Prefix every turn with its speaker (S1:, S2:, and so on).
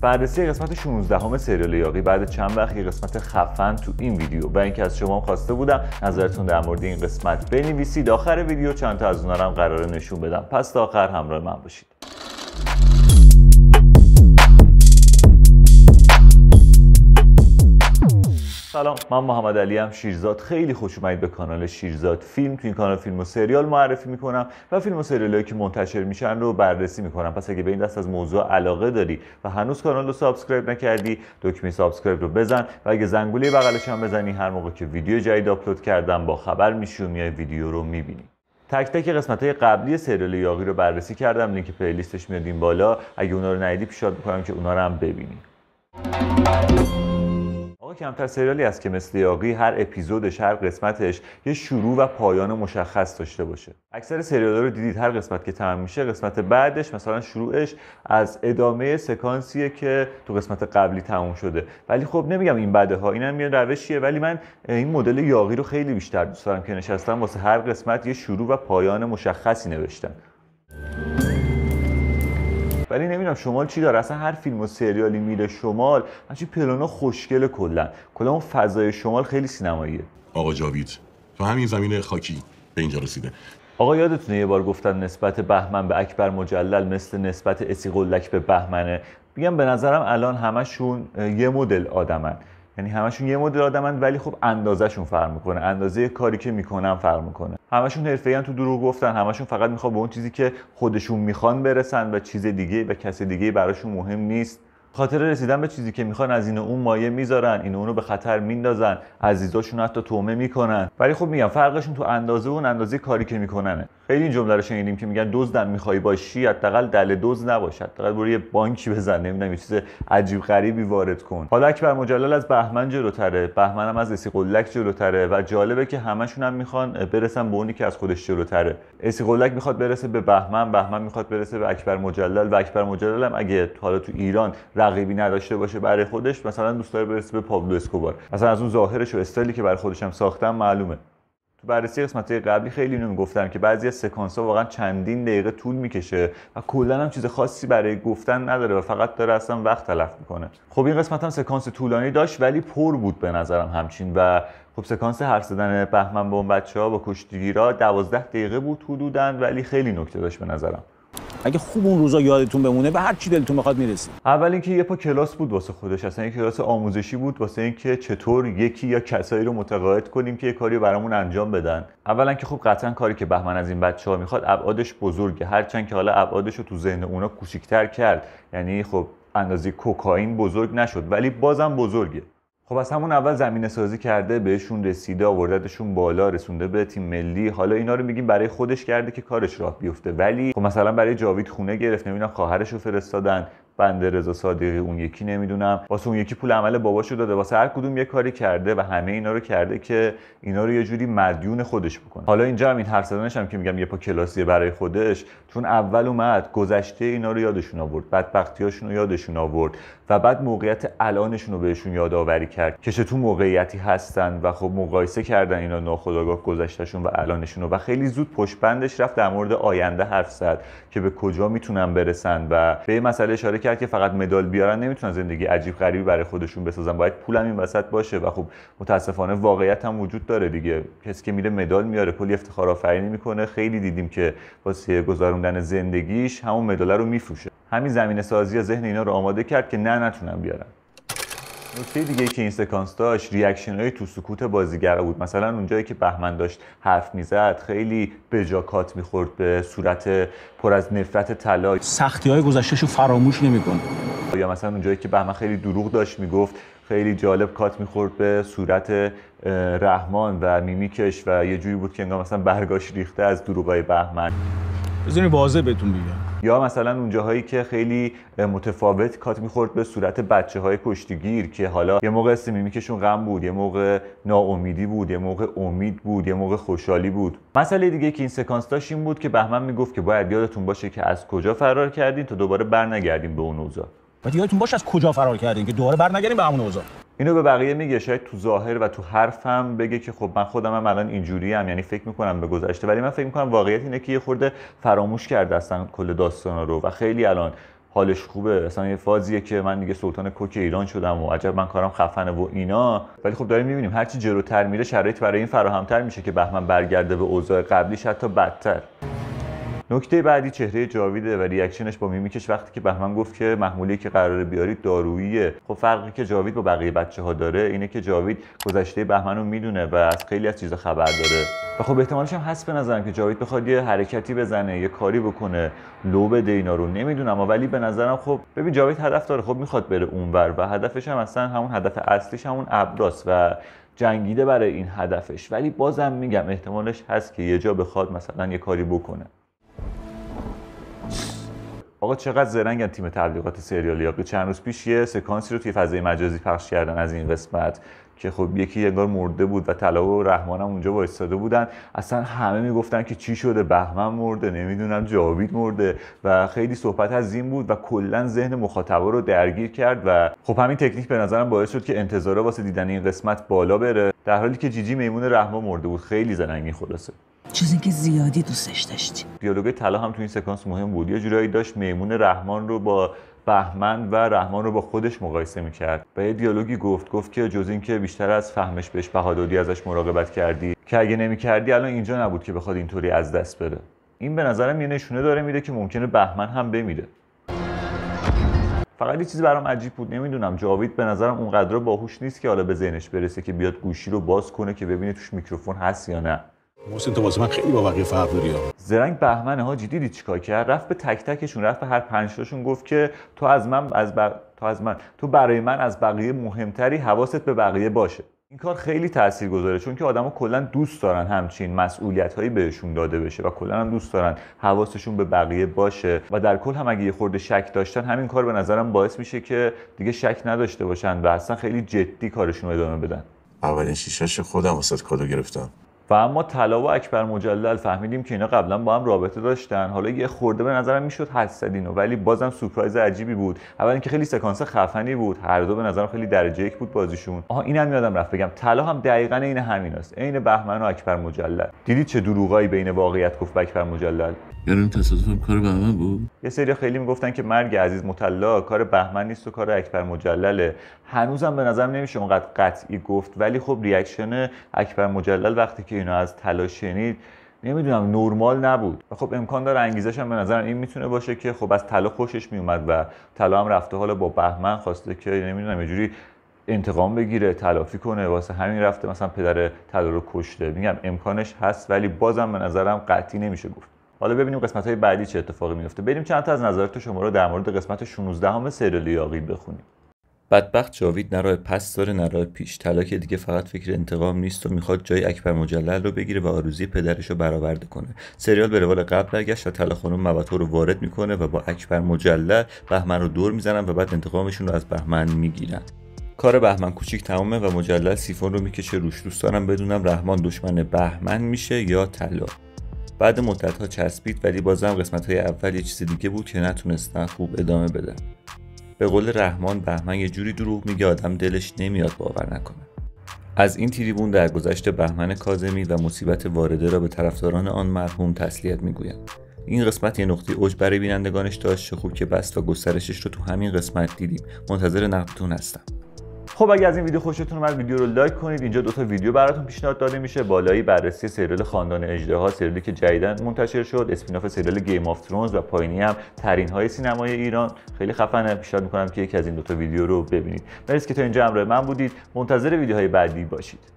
S1: بررسی قسمت 16 همه سریال یاقی بعد چند وقت قسمت خفن تو این ویدیو و اینکه از شما خواسته بودم نظرتون در مورد این قسمت بنویسید آخر ویدیو چند تا از اونا هم قراره نشون بدم پس تا آخر همراه من باشید سلام من محمد علی هم شیرزاد خیلی خوش اومدید به کانال شیرزاد فیلم تو این کانال فیلم و سریال معرفی میکنم و فیلم و سریال هایی که منتشر میشن رو بررسی میکنم پس اگه به این دست از موضوع علاقه داری و هنوز کانال رو سابسکرایب نکردی دکمه سابسکرایب رو بزن و اگه زنگوله بغلش هم بزنی هر موقع که ویدیو جدید آپلود کردم با خبر میشی و میای ویدیو رو میبینی تک تک قسمت های قبلی سریال یاقی رو بررسی کردم لینک پلیلیستش میاد این بالا اگه اونا رو ندیدی پیشنهاد میکنم که اونا هم ببینی کمتر سریالی است که مثل یاقی هر اپیزودش هر قسمتش یه شروع و پایان مشخص داشته باشه اکثر سریالا رو دیدید هر قسمت که تمام میشه قسمت بعدش مثلا شروعش از ادامه سکانسیه که تو قسمت قبلی تموم شده ولی خب نمیگم این بده ها اینم یه روشیه ولی من این مدل یاقی رو خیلی بیشتر دوست دارم که نشستم واسه هر قسمت یه شروع و پایان مشخصی نوشتم ولی نمیدونم شمال چی داره اصلا هر فیلم و سریالی میره شمال همچین پلانا خوشگل کلا کلا اون فضای شمال خیلی سینماییه آقا جاوید تو همین زمین خاکی به اینجا رسیده آقا یادتونه یه بار گفتن نسبت بهمن به اکبر مجلل مثل نسبت اسیقلک به بهمنه میگم به نظرم الان همشون یه مدل آدمن یعنی همشون یه مدل آدمن ولی خب اندازهشون فرق میکنه اندازه کاری که میکنن فرق میکنه همشون حرفه‌ای تو دروغ گفتن همشون فقط میخوان به اون چیزی که خودشون میخوان برسن و چیز دیگه و کسی دیگه براشون مهم نیست خاطر رسیدن به چیزی که میخوان از این اون مایه میذارن این اونو به خطر میندازن عزیزاشون حتی تومه میکنن ولی خب میگم فرقشون تو اندازه و اون اندازه کاری که میکننه خیلی این جمله رو شنیدیم که میگن دزدم میخوای باشی حداقل دل دزد نباشه. حداقل برو یه بانکی بزن نمیدونم یه چیز عجیب غریبی وارد کن حالا اکبر مجلل از بهمن جلوتره بهمن هم از اسی قلک جلوتره و جالبه که همشون هم میخوان برسن به اونی که از خودش جلوتره اسی قلک میخواد برسه به بهمن بهمن میخواد برسه به اکبر مجلل و اکبر مجلل هم اگه حالا تو ایران رقیبی نداشته باشه برای خودش مثلا دوست داره برسه به پابلو اسکوبار مثلا از اون ظاهرش و استایلی که برای خودش هم ساختن معلومه بررسی قسمت قبلی خیلی اینو میگفتم که بعضی از سکانس ها واقعا چندین دقیقه طول میکشه و کلا هم چیز خاصی برای گفتن نداره و فقط داره اصلا وقت تلف میکنه خب این قسمت هم سکانس طولانی داشت ولی پر بود به نظرم همچین و خب سکانس حرف زدن بهمن با اون بچه ها با کشتیگیرا دوازده دقیقه بود حدودن ولی خیلی نکته داشت به نظرم اگه خوب اون روزا یادتون بمونه به هر چی دلتون بخواد میرسید اول اینکه یه پا کلاس بود واسه خودش اصلا یه کلاس آموزشی بود واسه اینکه چطور یکی یا کسایی رو متقاعد کنیم که یه کاری برامون انجام بدن اولا که خب قطعا کاری که بهمن از این بچه ها میخواد ابعادش بزرگه هرچند که حالا ابعادش رو تو ذهن اونا کوچیک‌تر کرد یعنی خب اندازه کوکائین بزرگ نشد ولی بازم بزرگه خب از همون اول زمینه سازی کرده بهشون رسیده آوردتشون بالا رسونده به تیم ملی حالا اینا رو میگیم برای خودش کرده که کارش راه بیفته ولی خب مثلا برای جاوید خونه گرفت نمیدونم خواهرش رو فرستادن بنده رضا صادقی اون یکی نمیدونم واسه اون یکی پول عمل باباشو داده واسه هر کدوم یه کاری کرده و همه اینا رو کرده که اینا رو یه جوری مدیون خودش بکنه حالا اینجا هم این هر هم که میگم یه پا کلاسیه برای خودش چون اول اومد گذشته اینا رو یادشون آورد بدبختیاشون رو یادشون آورد و بعد موقعیت الانشون رو بهشون یادآوری کرد که تو موقعیتی هستن و خب مقایسه کردن اینا ناخودآگاه گذشتهشون و الانشون رو و خیلی زود پشت بندش رفت در مورد آینده حرف زد که به کجا میتونن برسن و به این مسئله اشاره کرد که فقط مدال بیارن نمیتونن زندگی عجیب غریبی برای خودشون بسازن باید پولم این وسط باشه و خب متاسفانه واقعیت هم وجود داره دیگه کسی که میره مدال میاره کلی افتخار آفرینی میکنه خیلی دیدیم که سیه گذارون موندن زندگیش همون مداله رو میفروشه همین زمین سازی ذهن اینا رو آماده کرد که نه نتونم بیارم نکته دیگه ای که این سکانس داشت ریاکشن های تو سکوت بازیگرا بود مثلا اونجایی که بهمن داشت حرف میزد خیلی بجا کات میخورد به صورت پر از نفرت طلا سختی های رو فراموش نمیکن یا مثلا اونجایی که بهمن خیلی دروغ داشت میگفت خیلی جالب کات میخورد به صورت رحمان و میمیکش و یه جوری بود که انگار مثلا برگاش ریخته از دروغای بهمن بزنین واضح بهتون بگم یا مثلا اون جاهایی که خیلی متفاوت کات میخورد به صورت بچه های کشتیگیر که حالا یه موقع کهشون غم بود یه موقع ناامیدی بود یه موقع امید بود یه موقع خوشحالی بود مسئله دیگه که این سکانس داشت این بود که بهمن میگفت که باید یادتون باشه که از کجا فرار کردین تا دوباره برنگردیم به اون اوزا باید یادتون باشه از کجا فرار کردین که دوباره برنگردیم به اون اینو به بقیه میگه شاید تو ظاهر و تو حرفم بگه که خب من خودم هم الان اینجوری هم یعنی فکر میکنم به گذشته ولی من فکر میکنم واقعیت اینه که یه خورده فراموش کرده هستن کل داستان رو و خیلی الان حالش خوبه اصلا یه فازیه که من دیگه سلطان کوک ایران شدم و عجب من کارم خفنه و اینا ولی خب داریم میبینیم هرچی جلوتر میره شرایط برای این فراهمتر میشه که بهمن برگرده به اوضاع قبلیش حتی بدتر نکته بعدی چهره جاویده و ریاکشنش با میمیکش وقتی که بهمن گفت که محمولی که قرار بیاری داروییه خب فرقی که جاوید با بقیه بچه ها داره اینه که جاوید گذشته بهمن رو میدونه و از خیلی از چیزا خبر داره و خب احتمالش هم هست به نظرم که جاوید بخواد یه حرکتی بزنه یه کاری بکنه لو بده اینا رو نمیدونم ولی به نظرم خب ببین جاوید هدف داره خب میخواد بره اونور و هدفش هم اصلا همون هدف اصلیش همون ابراس و جنگیده برای این هدفش ولی بازم میگم احتمالش هست که یه جا بخواد مثلا یه کاری بکنه آقا چقدر زرنگن تیم تبلیغات سریالی که چند روز پیش یه سکانسی رو توی فضای مجازی پخش کردن از این قسمت که خب یکی انگار مرده بود و طلا و رحمان اونجا وایستاده بودن اصلا همه میگفتن که چی شده بهمن مرده نمیدونم جاوید مرده و خیلی صحبت از این بود و کلا ذهن مخاطبا رو درگیر کرد و خب همین تکنیک به نظرم باعث شد که انتظارا واسه دیدن این قسمت بالا بره در حالی که جیجی میمون رحمان مرده بود خیلی زرنگی خلاصه چیزی اینکه زیادی دوستش داشتی دیالوگ طلا هم تو این سکانس مهم بود یه جورایی داشت میمون رحمان رو با بهمن و رحمان رو با خودش مقایسه میکرد و یه دیالوگی گفت گفت که جز اینکه بیشتر از فهمش بهش بهادادی ازش مراقبت کردی که اگه نمیکردی الان اینجا نبود که بخواد اینطوری از دست بره این به نظرم یه نشونه داره میده که ممکنه بهمن هم بمیره فقط یه چیزی برام عجیب بود نمیدونم جاوید به نظرم اونقدر باهوش نیست که حالا به ذهنش برسه که بیاد گوشی رو باز کنه که ببینه توش میکروفون هست یا نه محسن تو واسه من خیلی با بقیه فرق داری زرنگ بهمن حاجی دیدی چیکار کرد رفت به تک تکشون رفت به هر پنج تاشون گفت که تو از من از بر تو از من تو برای من از بقیه مهمتری حواست به بقیه باشه این کار خیلی تاثیرگذاره چون که آدما کلا دوست دارن همچین مسئولیت هایی بهشون داده بشه و کلا هم دوست دارن حواسشون به بقیه باشه و در کل هم اگه یه خورده شک داشتن همین کار به نظرم باعث میشه که دیگه شک نداشته باشن و اصلا خیلی جدی کارشون رو ادامه بدن اولین شیشاش خودم واسه کادو گرفتم و اما طلا و اکبر مجلل فهمیدیم که اینا قبلا با هم رابطه داشتن حالا یه خورده به نظرم میشد حد اینو ولی بازم سورپرایز عجیبی بود اول اینکه خیلی سکانس خفنی بود هر دو به نظرم خیلی درجه یک بود بازیشون آها اینم یادم رفت بگم طلا هم دقیقا این همیناست عین بهمن و اکبر مجلل دیدید چه دروغایی بین واقعیت گفت اکبر مجلل یعنی تصادف کار بهمن بود یه سری خیلی میگفتن که مرگ عزیز مطلا کار بهمن نیست و کار اکبر مجلله هنوزم به نظر نمیشه اونقدر قطعی گفت ولی خب ریاکشن اکبر مجلل وقتی که که از طلا شنید نمیدونم نرمال نبود و خب امکان داره انگیزش هم به نظرم این میتونه باشه که خب از طلا خوشش میومد و طلا هم رفته حالا با بهمن خواسته که نمیدونم یه جوری انتقام بگیره تلافی کنه واسه همین رفته مثلا پدر طلا رو کشته میگم امکانش هست ولی بازم به نظرم قطعی نمیشه گفت حالا ببینیم قسمت های بعدی چه اتفاقی میفته بریم چند تا از نظرات شما رو در مورد قسمت 16 همه سریال یاقی بخونیم بدبخت جاوید نرای پس داره نرای پیش طلا که دیگه فقط فکر انتقام نیست و میخواد جای اکبر مجلل رو بگیره و آروزی پدرش رو برآورده کنه سریال به روال قبل برگشت و طلا خانم موتو رو وارد میکنه و با اکبر مجلل بهمن رو دور میزنن و بعد انتقامشون رو از بهمن میگیرن کار بهمن کوچیک تمامه و مجلل سیفون رو میکشه روش دوست دارم بدونم رحمان دشمن بهمن میشه یا طلا بعد مدت چسبید ولی بازم قسمت های اول یه چیز دیگه بود که نتونستن خوب ادامه بدن به قول رحمان بهمن یه جوری دروغ میگه آدم دلش نمیاد باور نکنه از این تریبون گذشت بهمن کازمی و مصیبت وارده را به طرفداران آن مرحوم تسلیت میگویند این قسمت یه نقطه اوج برای بینندگانش داشت خوب که بست و گسترشش رو تو همین قسمت دیدیم منتظر نقدتون هستم خب اگر از این ویدیو خوشتون اومد ویدیو رو لایک کنید اینجا دو تا ویدیو براتون پیشنهاد داده میشه بالایی بررسی سریال خاندان اجدها سریالی که جدیدا منتشر شد اسپیناف سریال گیم آف ترونز و پایینی هم ترین های سینمای ایران خیلی خفنه پیشنهاد میکنم که یکی از این دو تا ویدیو رو ببینید مرسی که تا اینجا همراه من بودید منتظر ویدیوهای بعدی باشید